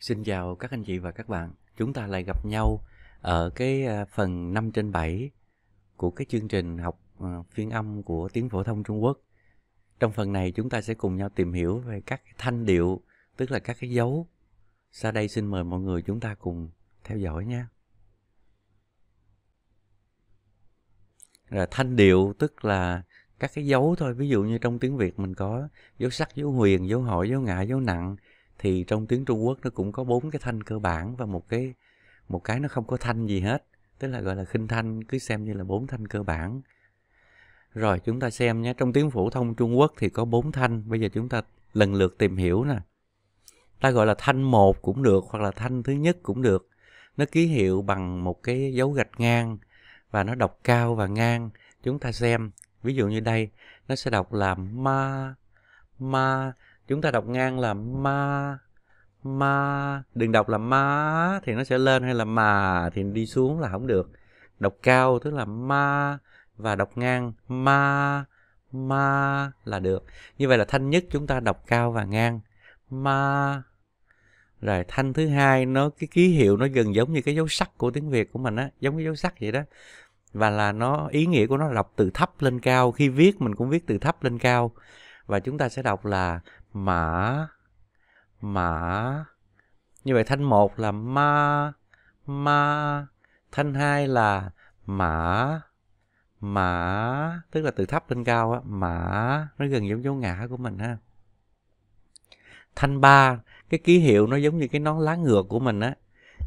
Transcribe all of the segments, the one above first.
Xin chào các anh chị và các bạn. Chúng ta lại gặp nhau ở cái à, phần 5 trên 7 của cái chương trình học à, phiên âm của tiếng phổ thông Trung Quốc. Trong phần này chúng ta sẽ cùng nhau tìm hiểu về các thanh điệu, tức là các cái dấu. Sau đây xin mời mọi người chúng ta cùng theo dõi nhé Là thanh điệu tức là các cái dấu thôi, ví dụ như trong tiếng Việt mình có dấu sắc, dấu huyền, dấu hội dấu ngã, dấu nặng, thì trong tiếng Trung Quốc nó cũng có bốn cái thanh cơ bản và một cái một cái nó không có thanh gì hết tức là gọi là khinh thanh cứ xem như là bốn thanh cơ bản rồi chúng ta xem nhé trong tiếng phổ thông Trung Quốc thì có bốn thanh bây giờ chúng ta lần lượt tìm hiểu nè ta gọi là thanh một cũng được hoặc là thanh thứ nhất cũng được nó ký hiệu bằng một cái dấu gạch ngang và nó đọc cao và ngang chúng ta xem ví dụ như đây nó sẽ đọc là ma ma chúng ta đọc ngang là ma ma đừng đọc là má thì nó sẽ lên hay là mà thì đi xuống là không được đọc cao tức là ma và đọc ngang ma ma là được như vậy là thanh nhất chúng ta đọc cao và ngang ma rồi thanh thứ hai nó cái ký hiệu nó gần giống như cái dấu sắc của tiếng việt của mình á giống cái dấu sắc vậy đó và là nó ý nghĩa của nó là đọc từ thấp lên cao khi viết mình cũng viết từ thấp lên cao và chúng ta sẽ đọc là mã mã như vậy thanh một là ma ma thanh hai là mã mã tức là từ thấp lên cao á mã nó gần giống dấu ngã của mình ha thanh ba cái ký hiệu nó giống như cái nón lá ngược của mình á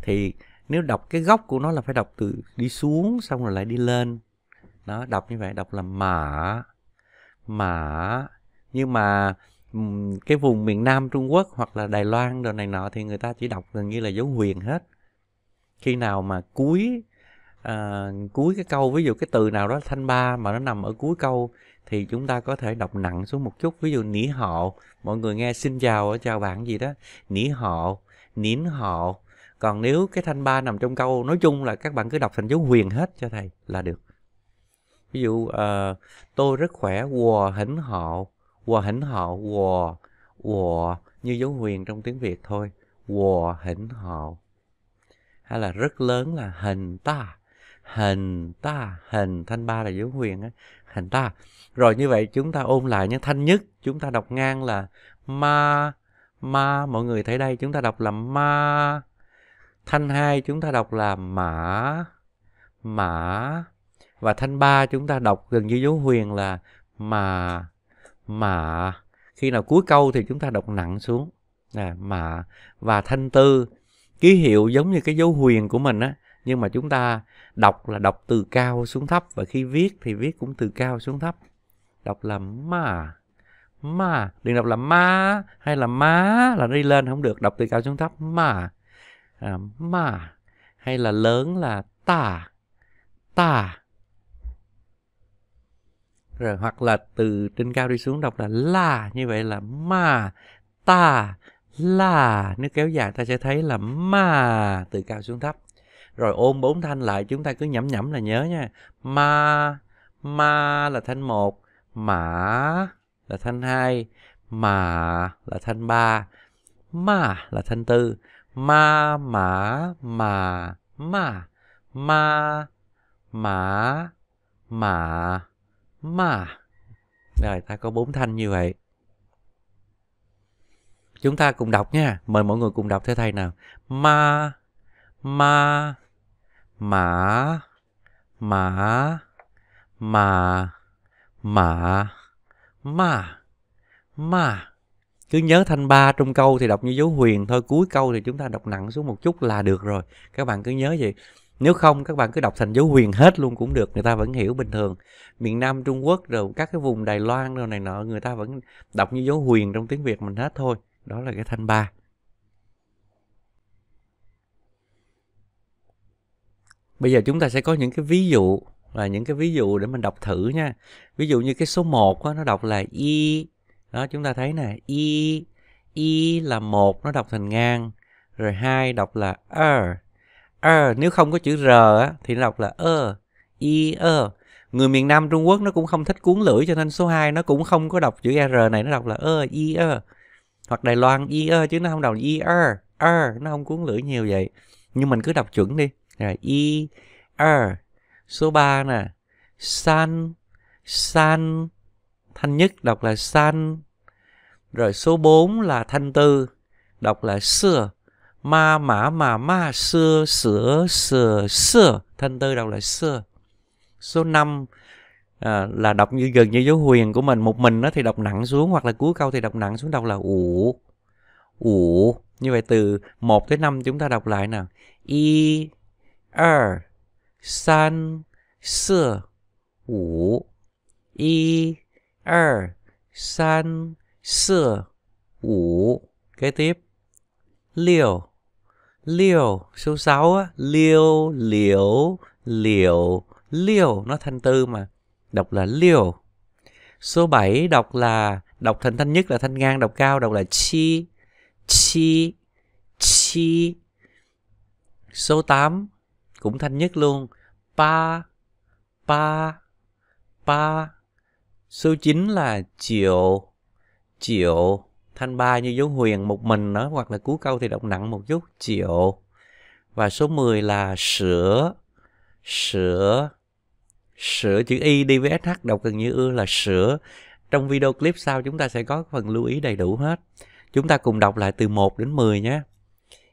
thì nếu đọc cái góc của nó là phải đọc từ đi xuống xong rồi lại đi lên đó đọc như vậy đọc là mã mã nhưng mà cái vùng miền Nam Trung Quốc hoặc là Đài Loan đồ này nọ thì người ta chỉ đọc gần như là dấu huyền hết khi nào mà cuối à, cuối cái câu ví dụ cái từ nào đó thanh ba mà nó nằm ở cuối câu thì chúng ta có thể đọc nặng xuống một chút ví dụ nỉ họ mọi người nghe xin chào chào bạn gì đó nỉ họ nín họ còn nếu cái thanh ba nằm trong câu nói chung là các bạn cứ đọc thành dấu huyền hết cho thầy là được ví dụ uh, tôi rất khỏe quò hỉnh họ Wo hỉnh họ, wo, wo, như dấu huyền trong tiếng Việt thôi. Wo hỉnh họ. Hay là rất lớn là hình ta. Hình ta, hình thanh ba là dấu huyền á. Hình ta. Rồi như vậy chúng ta ôn lại những Thanh nhất chúng ta đọc ngang là ma, ma. Mọi người thấy đây chúng ta đọc là ma. Thanh hai chúng ta đọc là mã, mã. Và thanh ba chúng ta đọc gần như dấu huyền là mà mà khi nào cuối câu thì chúng ta đọc nặng xuống à, mà và thanh tư ký hiệu giống như cái dấu huyền của mình á nhưng mà chúng ta đọc là đọc từ cao xuống thấp và khi viết thì viết cũng từ cao xuống thấp đọc là ma ma đừng đọc là ma hay là má là đi lên không được đọc từ cao xuống thấp mà à, ma hay là lớn là ta ta rồi hoặc là từ trên cao đi xuống đọc là la như vậy là ma ta la nếu kéo dài ta sẽ thấy là ma từ cao xuống thấp rồi ôm bốn thanh lại chúng ta cứ nhẩm nhẩm là nhớ nha ma ma là thanh một mã là thanh hai mà là thanh ba ma là thanh tư ma mã mà ma ma mã mã ma rồi ta có bốn thanh như vậy chúng ta cùng đọc nha mời mọi người cùng đọc theo thầy nào ma ma mã mã mà mà ma ma cứ nhớ thanh ba trong câu thì đọc như dấu huyền thôi cuối câu thì chúng ta đọc nặng xuống một chút là được rồi các bạn cứ nhớ vậy nếu không các bạn cứ đọc thành dấu huyền hết luôn cũng được người ta vẫn hiểu bình thường miền nam trung quốc rồi các cái vùng đài loan rồi này nọ người ta vẫn đọc như dấu huyền trong tiếng việt mình hết thôi đó là cái thanh ba bây giờ chúng ta sẽ có những cái ví dụ là những cái ví dụ để mình đọc thử nha ví dụ như cái số 1 nó đọc là y đó chúng ta thấy nè y y là một nó đọc thành ngang rồi hai đọc là er er nếu không có chữ r á thì nó đọc là ơ i ơ người miền Nam Trung Quốc nó cũng không thích cuốn lưỡi cho nên số 2 nó cũng không có đọc chữ r này nó đọc là ơ i ơ hoặc Đài Loan i ơ chứ nó không đọc i ơ er nó không cuốn lưỡi nhiều vậy nhưng mình cứ đọc chuẩn đi rồi i er số 3 nè san san thanh nhất đọc là san rồi số 4 là thanh tư đọc là xưa ma mã mà ma sơ sửa sửa sơ thân tư đầu lại sơ số 5 à, là đọc như gần như dấu huyền của mình một mình nó thì đọc nặng xuống hoặc là cuối câu thì đọc nặng xuống đọc là ủ ủ như vậy từ 1 tới 5 chúng ta đọc lại nào y er san sơ ủ y er san sơ ủ kế tiếp liều liều số 6 á liêu liễu liệu liều nó thanh tư mà đọc là liều số 7 đọc là đọc thành thanh nhất là thanh ngang đọc cao đọc là chi chi chi số 8 cũng thanh nhất luôn pa pa pa số 9 là triệu triệu thanh ba như dấu huyền một mình nó hoặc là cú câu thì đọc nặng một chút triệu và số 10 là sữa sữa sữa chữ y đi với sh đọc gần như ưa là sữa trong video clip sau chúng ta sẽ có phần lưu ý đầy đủ hết chúng ta cùng đọc lại từ 1 đến 10 nhé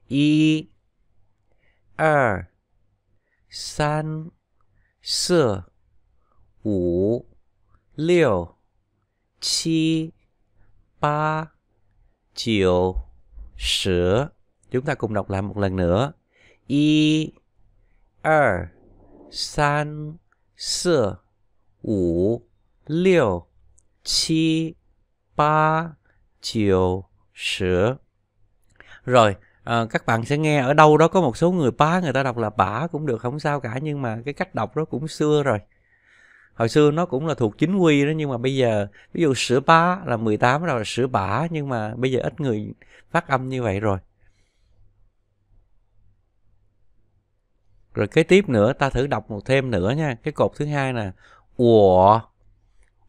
y er san sơ wu liu chi ba chiều sữa chúng ta cùng đọc lại một lần nữa y er san sơ ủ liều chi ba chiều sữa rồi à, các bạn sẽ nghe ở đâu đó có một số người bá người ta đọc là bả cũng được không sao cả nhưng mà cái cách đọc đó cũng xưa rồi hồi xưa nó cũng là thuộc chính quy đó nhưng mà bây giờ ví dụ sữa bá là 18 bắt đầu là sữa bả nhưng mà bây giờ ít người phát âm như vậy rồi rồi kế tiếp nữa ta thử đọc một thêm nữa nha cái cột thứ hai là ủa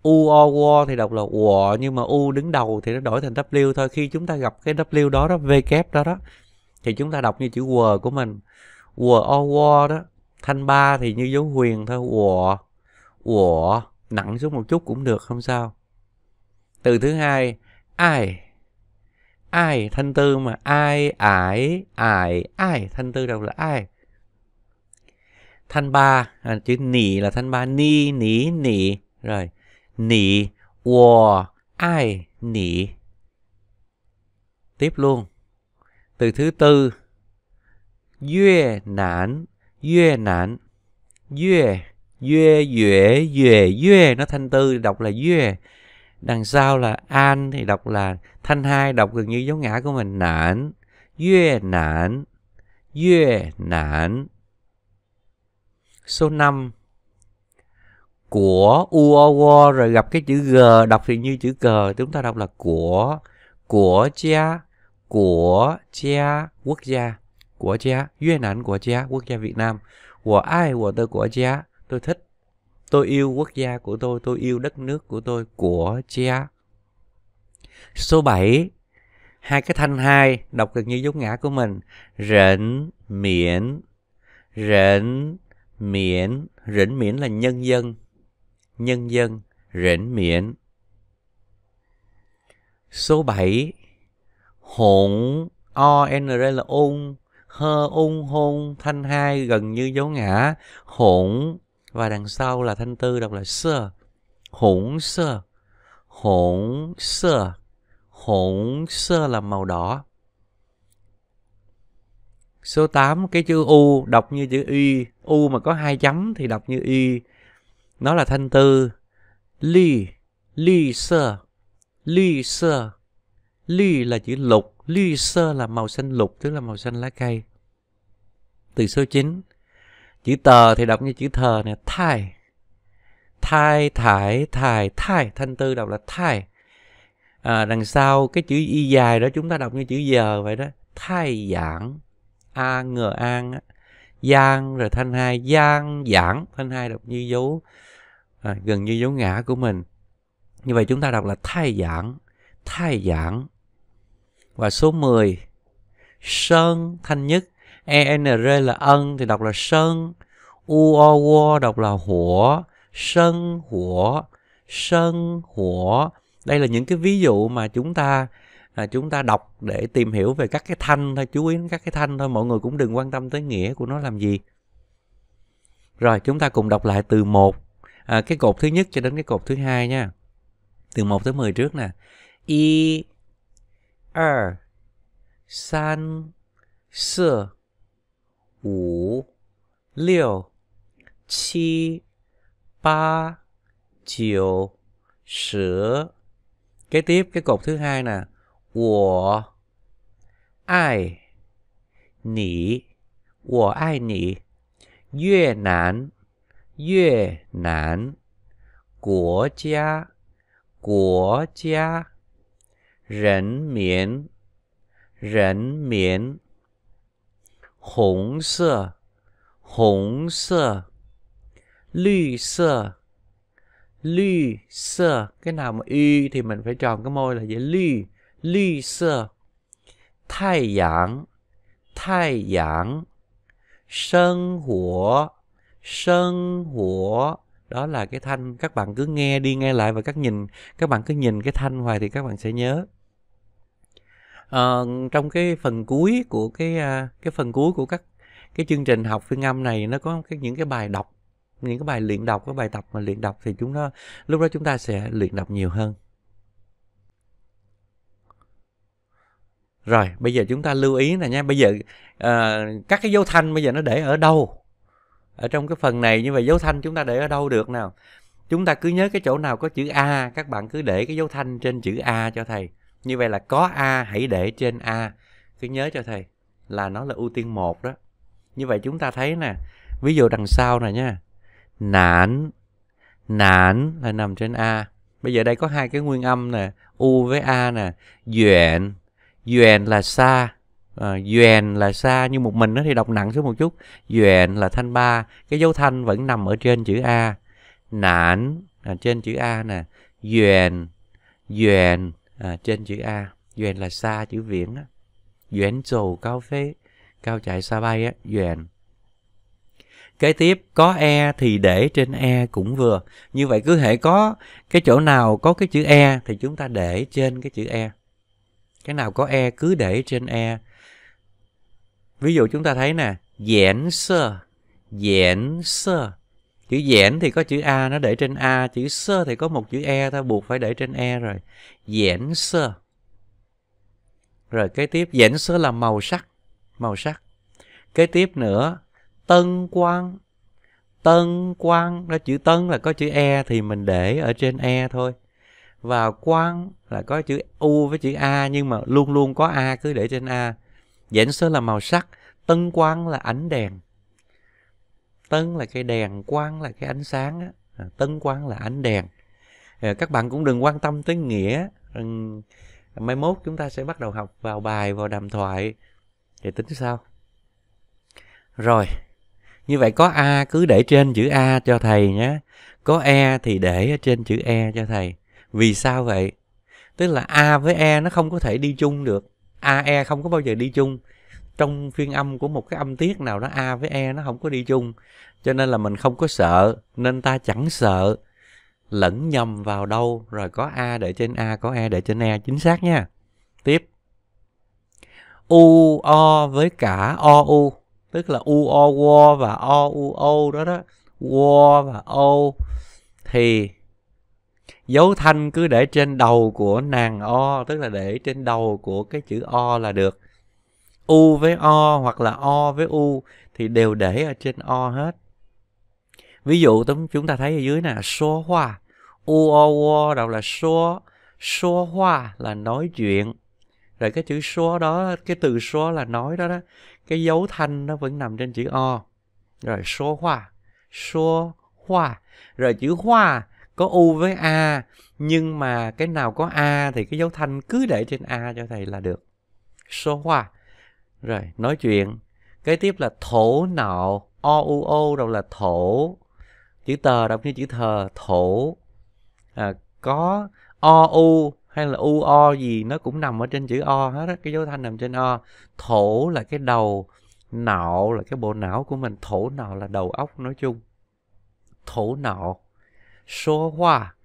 u o wo thì đọc là ủa nhưng mà u đứng đầu thì nó đổi thành w thôi khi chúng ta gặp cái w đó đó v kép đó đó thì chúng ta đọc như chữ w của mình w o wo đó thanh ba thì như dấu huyền thôi ủa Ủa, nặng xuống một chút cũng được không sao. Từ thứ hai, ai. Ai, thanh tư mà ai, ải, ải, ai, thanh tư đâu là ai. Thanh ba, à, chữ nỉ là thanh ba, ni, nỉ, nỉ. Rồi, nỉ, wo, ai, nỉ. Tiếp luôn. Từ thứ tư, Yue Nản, Yue Nản, Yue Duê, duệ, duệ, duê. Nó thanh tư đọc là duê. Đằng sau là an thì đọc là thanh hai đọc gần như dấu ngã của mình. Nản. Duê, nản. Duê, nản. Số 5 của u o wo rồi gặp cái chữ g đọc thì như chữ cờ chúng ta đọc là của của cha của cha quốc gia của cha duyên ảnh của cha quốc gia Việt Nam của ai của tôi của cha tôi thích tôi yêu quốc gia của tôi tôi yêu đất nước của tôi của cha số 7 hai cái thanh hai đọc gần như giống ngã của mình rỉnh miễn rỉnh miễn rỉnh miễn là nhân dân nhân dân rỉnh miễn số 7 hỗn o n r là ôn hơ ôn hôn thanh hai gần như dấu ngã hỗn và đằng sau là thanh tư đọc là sơ hỗn sơ hỗn sơ hỗn sơ là màu đỏ số 8 cái chữ u đọc như chữ y u mà có hai chấm thì đọc như y nó là thanh tư ly ly sơ ly sơ ly là chữ lục ly sơ là màu xanh lục tức là màu xanh lá cây từ số 9 chữ tờ thì đọc như chữ thờ nè thai thai thải thải thai thanh tư đọc là thai à, đằng sau cái chữ y dài đó chúng ta đọc như chữ giờ vậy đó thai giảng a ngờ an á giang rồi thanh hai giang giảng thanh hai đọc như dấu à, gần như dấu ngã của mình như vậy chúng ta đọc là thai giảng thai giảng và số 10 sơn thanh nhất e n r là ân thì đọc là sân u o w đọc là hủa sân hủa sân hủa đây là những cái ví dụ mà chúng ta à, chúng ta đọc để tìm hiểu về các cái thanh thôi chú ý đến các cái thanh thôi mọi người cũng đừng quan tâm tới nghĩa của nó làm gì rồi chúng ta cùng đọc lại từ một à, cái cột thứ nhất cho đến cái cột thứ hai nha từ 1 tới 10 trước nè y er san sư 五、六、七、ba, chiều, sữa. Kế tiếp cái cột thứ hai nè, của ai nỉ, của ai nỉ. 越南,越南, quốc gia, quốc gia, rảnh miễn, rảnh miễn, 红色，红色，绿色，绿色。Cái nào mà y thì mình phải tròn cái môi là vậy. Lü, lü sơ. Thái giảng, thái giảng. Sân hủa, sân hủa. Đó là cái thanh các bạn cứ nghe đi nghe lại và các nhìn các bạn cứ nhìn cái thanh hoài thì các bạn sẽ nhớ uh, trong cái phần cuối của cái à, cái phần cuối của các cái chương trình học phiên âm này nó có cái, những cái bài đọc những cái bài luyện đọc cái bài tập mà luyện đọc thì chúng nó lúc đó chúng ta sẽ luyện đọc nhiều hơn rồi bây giờ chúng ta lưu ý nè nha bây giờ uh, các cái dấu thanh bây giờ nó để ở đâu ở trong cái phần này như vậy dấu thanh chúng ta để ở đâu được nào chúng ta cứ nhớ cái chỗ nào có chữ a các bạn cứ để cái dấu thanh trên chữ a cho thầy như vậy là có a hãy để trên a cứ nhớ cho thầy là nó là ưu tiên một đó như vậy chúng ta thấy nè ví dụ đằng sau này nha nản nản là nằm trên a bây giờ đây có hai cái nguyên âm nè u với a nè duyện duyện là xa à, duyện là xa nhưng một mình nó thì đọc nặng xuống một chút duyện là thanh ba cái dấu thanh vẫn nằm ở trên chữ a nản là trên chữ a nè duyện duyện à, trên chữ A Duyện là xa chữ viễn á Duyện cao phế Cao chạy xa bay á Duyện Kế tiếp có E thì để trên E cũng vừa Như vậy cứ hệ có cái chỗ nào có cái chữ E Thì chúng ta để trên cái chữ E Cái nào có E cứ để trên E Ví dụ chúng ta thấy nè Dễn sơ Dễn sơ chữ dẻn thì có chữ a nó để trên a chữ sơ thì có một chữ e ta buộc phải để trên e rồi dẻn sơ rồi kế tiếp dẻn sơ là màu sắc màu sắc kế tiếp nữa tân quang tân quang đó chữ tân là có chữ e thì mình để ở trên e thôi và quang là có chữ u với chữ a nhưng mà luôn luôn có a cứ để trên a dễn sơ là màu sắc tân quang là ánh đèn Tân là cái đèn, quang là cái ánh sáng á. À, tân quang là ánh đèn. À, các bạn cũng đừng quan tâm tới nghĩa. Ừ, mai mốt chúng ta sẽ bắt đầu học vào bài, vào đàm thoại để tính sau. Rồi, như vậy có A cứ để trên chữ A cho thầy nhé. Có E thì để ở trên chữ E cho thầy. Vì sao vậy? Tức là A với E nó không có thể đi chung được. A, E không có bao giờ đi chung trong phiên âm của một cái âm tiết nào đó a với e nó không có đi chung cho nên là mình không có sợ nên ta chẳng sợ lẫn nhầm vào đâu rồi có a để trên a có e để trên e chính xác nha tiếp u o với cả o u tức là u o wo và o u o đó đó wo và o thì dấu thanh cứ để trên đầu của nàng o tức là để trên đầu của cái chữ o là được U với O hoặc là O với U thì đều để ở trên O hết. Ví dụ chúng ta thấy ở dưới nè, số hoa. U O O đọc là số, số hoa là nói chuyện. Rồi cái chữ số đó, cái từ số là nói đó đó, cái dấu thanh nó vẫn nằm trên chữ O. Rồi số hoa, số hoa. Rồi chữ hoa có U với A, nhưng mà cái nào có A thì cái dấu thanh cứ để trên A cho thầy là được. Số hoa rồi nói chuyện kế tiếp là thổ nạo o u o đâu là thổ chữ tờ đọc như chữ thờ thổ à, có o u hay là u o gì nó cũng nằm ở trên chữ o hết á cái dấu thanh nằm trên o thổ là cái đầu não là cái bộ não của mình thổ não là đầu óc nói chung thổ não số hoa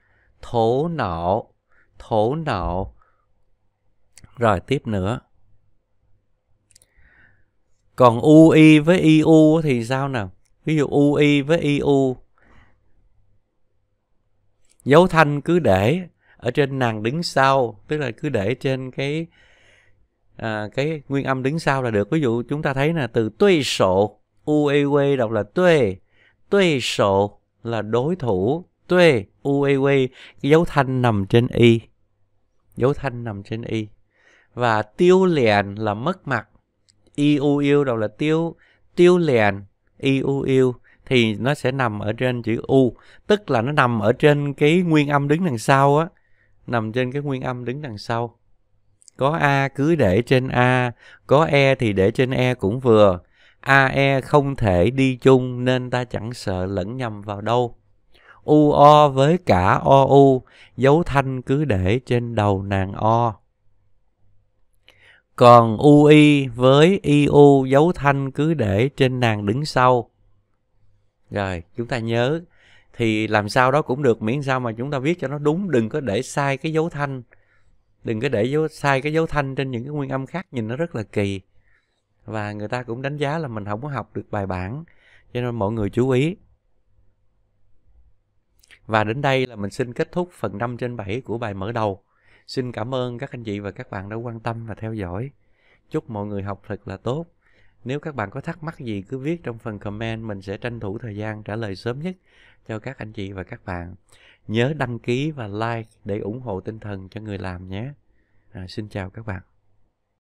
thổ não thổ não rồi tiếp nữa còn UI với IU thì sao nào ví dụ UI với IU dấu thanh cứ để ở trên nàng đứng sau tức là cứ để trên cái à, cái nguyên âm đứng sau là được ví dụ chúng ta thấy là từ tuy sổ uew đọc là tuê tuê sổ là đối thủ tuê uew cái dấu thanh nằm trên y dấu thanh nằm trên y và tiêu liền là mất mặt iu yêu đầu là tiêu tiêu liền iu yêu thì nó sẽ nằm ở trên chữ u tức là nó nằm ở trên cái nguyên âm đứng đằng sau á nằm trên cái nguyên âm đứng đằng sau có a cứ để trên a có e thì để trên e cũng vừa AE không thể đi chung nên ta chẳng sợ lẫn nhầm vào đâu. UO với cả OU, dấu thanh cứ để trên đầu nàng O. Còn UI với IU dấu thanh cứ để trên nàng đứng sau. Rồi, chúng ta nhớ thì làm sao đó cũng được miễn sao mà chúng ta viết cho nó đúng, đừng có để sai cái dấu thanh. Đừng có để dấu sai cái dấu thanh trên những cái nguyên âm khác nhìn nó rất là kỳ. Và người ta cũng đánh giá là mình không có học được bài bản, cho nên mọi người chú ý. Và đến đây là mình xin kết thúc phần 5 trên 7 của bài mở đầu. Xin cảm ơn các anh chị và các bạn đã quan tâm và theo dõi. Chúc mọi người học thật là tốt. Nếu các bạn có thắc mắc gì cứ viết trong phần comment, mình sẽ tranh thủ thời gian trả lời sớm nhất cho các anh chị và các bạn. Nhớ đăng ký và like để ủng hộ tinh thần cho người làm nhé. À, xin chào các bạn.